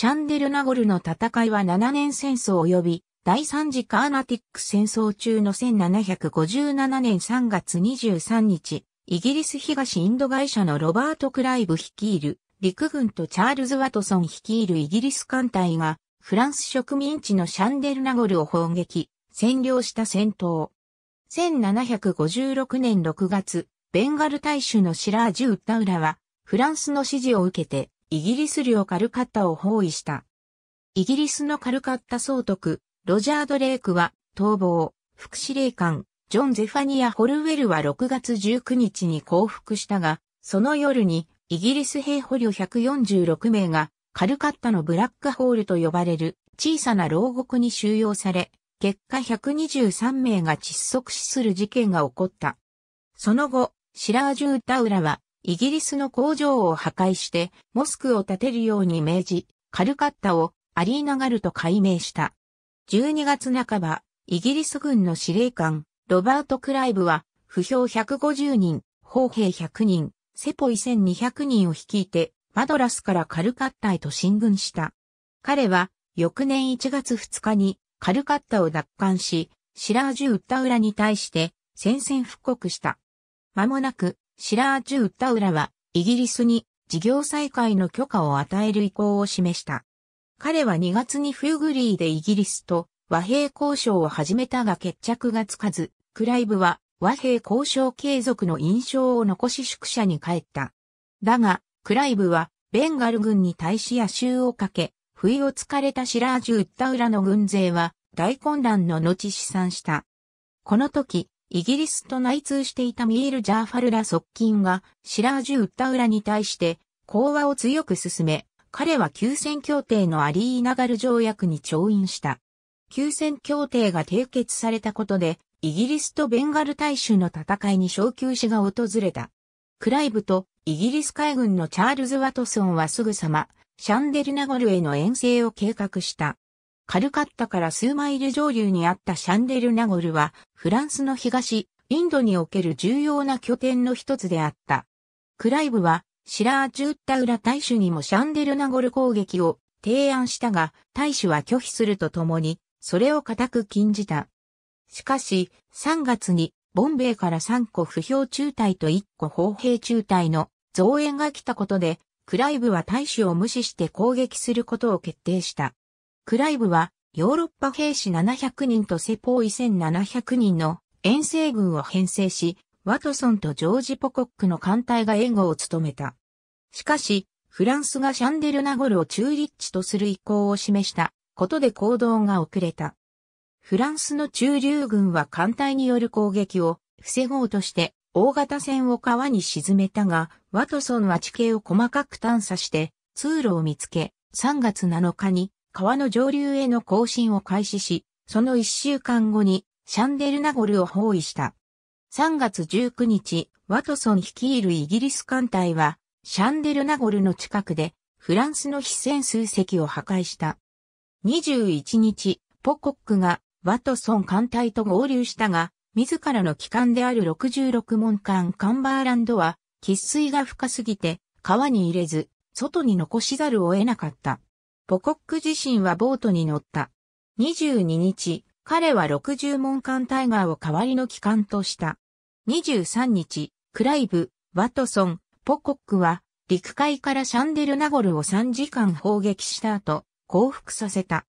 シャンデルナゴルの戦いは7年戦争及び第3次カーナティック戦争中の1757年3月23日、イギリス東インド会社のロバート・クライブ率いる陸軍とチャールズ・ワトソン率いるイギリス艦隊がフランス植民地のシャンデルナゴルを砲撃、占領した戦闘。1756年6月、ベンガル大衆のシラージュ・ウッタウラは、フランスの指示を受けて、イギリス領カルカッタを包囲した。イギリスのカルカッタ総督、ロジャー・ドレイクは、逃亡、副司令官、ジョン・ゼファニア・ホルウェルは6月19日に降伏したが、その夜に、イギリス兵捕虜146名が、カルカッタのブラックホールと呼ばれる小さな牢獄に収容され、結果123名が窒息死する事件が起こった。その後、シラージュー・タウラはイギリスの工場を破壊して、モスクを建てるように命じ、カルカッタをアリーナガルと改名した。12月半ば、イギリス軍の司令官、ロバート・クライブは、不評150人、砲兵100人、セポイ1200人を率いて、マドラスからカルカッタへと進軍した。彼は、翌年1月2日に、カルカッタを奪還し、シラージュ・ウッタウラに対して、戦線復刻した。間もなく、シラージュ・ウッタウラは、イギリスに事業再開の許可を与える意向を示した。彼は2月にフューグリーでイギリスと和平交渉を始めたが決着がつかず、クライブは和平交渉継続の印象を残し宿舎に帰った。だが、クライブはベンガル軍に対し野襲をかけ、不意をつかれたシラージュ・ウッタウラの軍勢は大混乱の後試算した。この時、イギリスと内通していたミール・ジャーファルラ側近がシラージュ・ウッタウラに対して講和を強く進め、彼は休戦協定のアリーナガル条約に調印した。休戦協定が締結されたことで、イギリスとベンガル大衆の戦いに小休止が訪れた。クライブとイギリス海軍のチャールズ・ワトソンはすぐさま、シャンデルナゴルへの遠征を計画した。カルカッタから数マイル上流にあったシャンデルナゴルは、フランスの東、インドにおける重要な拠点の一つであった。クライブは、シラージュッタウラ大使にもシャンデルナゴル攻撃を提案したが、大使は拒否するとともに、それを固く禁じた。しかし、3月に、ボンベイから3個不評中隊と1個砲兵中隊の増援が来たことで、クライブは大使を無視して攻撃することを決定した。クライブはヨーロッパ兵士700人とセポーイ1700人の遠征軍を編成し、ワトソンとジョージ・ポコックの艦隊が援護を務めた。しかし、フランスがシャンデルナゴルを中立地とする意向を示したことで行動が遅れた。フランスの中流軍は艦隊による攻撃を防ごうとして大型船を川に沈めたが、ワトソンは地形を細かく探査して通路を見つけ、3月7日に川の上流への行進を開始し、その一週間後にシャンデルナゴルを包囲した。3月19日、ワトソン率いるイギリス艦隊は、シャンデルナゴルの近くで、フランスの非戦数隻を破壊した。21日、ポコックがワトソン艦隊と合流したが、自らの機関である66門艦カンバーランドは、喫水が深すぎて、川に入れず、外に残しざるを得なかった。ポコック自身はボートに乗った。22日、彼は60門艦タイガーを代わりの機関とした。23日、クライブ、ワトソン、ポコックは、陸海からシャンデルナゴルを3時間砲撃した後、降伏させた。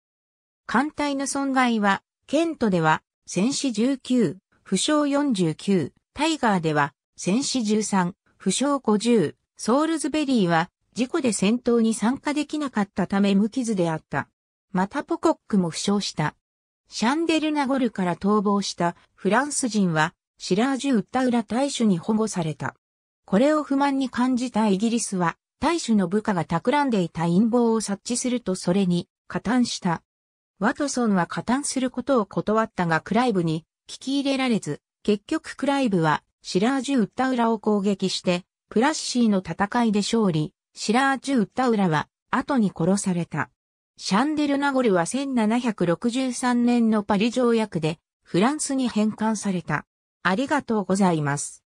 艦隊の損害は、ケントでは、戦死19、負傷49、タイガーでは、戦死13、負傷50、ソールズベリーは、事故で戦闘に参加できなかったため無傷であった。またポコックも負傷した。シャンデルナゴルから逃亡したフランス人はシラージュ・ウッタウラ大使に保護された。これを不満に感じたイギリスは大使の部下が企んでいた陰謀を察知するとそれに加担した。ワトソンは加担することを断ったがクライブに聞き入れられず、結局クライブはシラージュ・ウッタウラを攻撃して、プラッシーの戦いで勝利、シラーチュ・ウッタウラは後に殺された。シャンデル・ナゴルは1763年のパリ条約でフランスに返還された。ありがとうございます。